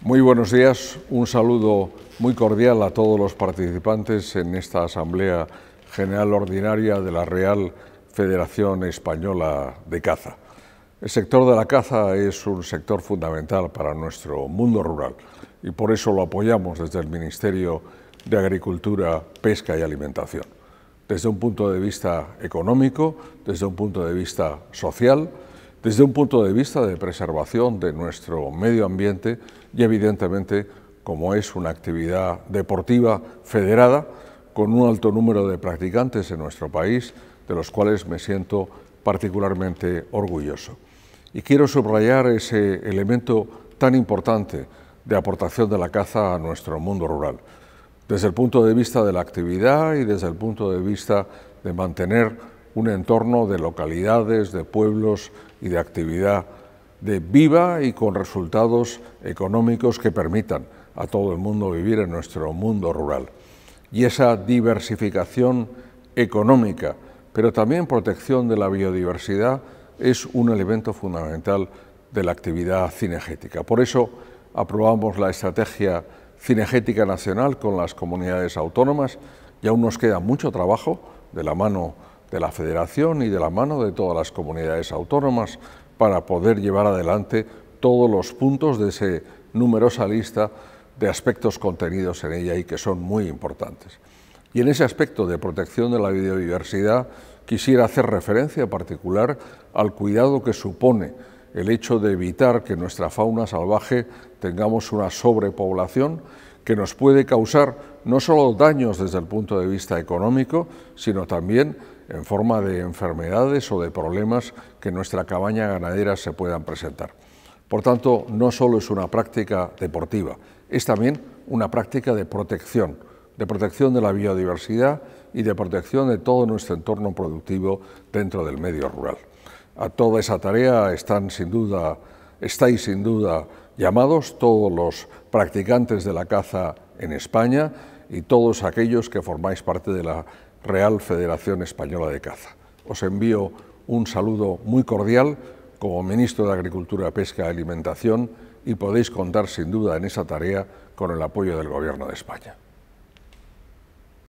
Muy buenos días, un saludo muy cordial a todos los participantes en esta Asamblea General Ordinaria de la Real Federación Española de Caza. El sector de la caza es un sector fundamental para nuestro mundo rural y por eso lo apoyamos desde el Ministerio de Agricultura, Pesca y Alimentación. Desde un punto de vista económico, desde un punto de vista social, desde un punto de vista de preservación de nuestro medio ambiente y evidentemente como es una actividad deportiva federada con un alto número de practicantes en nuestro país, de los cuales me siento particularmente orgulloso. Y quiero subrayar ese elemento tan importante de aportación de la caza a nuestro mundo rural, desde el punto de vista de la actividad y desde el punto de vista de mantener un entorno de localidades, de pueblos y de actividad de viva y con resultados económicos que permitan a todo el mundo vivir en nuestro mundo rural. Y esa diversificación económica, pero también protección de la biodiversidad, es un elemento fundamental de la actividad cinegética. Por eso aprobamos la Estrategia Cinegética Nacional con las comunidades autónomas y aún nos queda mucho trabajo de la mano de la Federación y de la mano de todas las comunidades autónomas para poder llevar adelante todos los puntos de esa numerosa lista de aspectos contenidos en ella y que son muy importantes. Y en ese aspecto de protección de la biodiversidad quisiera hacer referencia particular al cuidado que supone el hecho de evitar que nuestra fauna salvaje tengamos una sobrepoblación que nos puede causar no solo daños desde el punto de vista económico, sino también en forma de enfermedades o de problemas que en nuestra cabaña ganadera se puedan presentar. Por tanto, no solo es una práctica deportiva, es también una práctica de protección, de protección de la biodiversidad y de protección de todo nuestro entorno productivo dentro del medio rural. A toda esa tarea están sin duda, estáis sin duda llamados todos los practicantes de la caza en España y todos aquellos que formáis parte de la Real Federación Española de Caza. Os envío un saludo muy cordial como ministro de Agricultura, Pesca y Alimentación y podéis contar sin duda en esa tarea con el apoyo del Gobierno de España.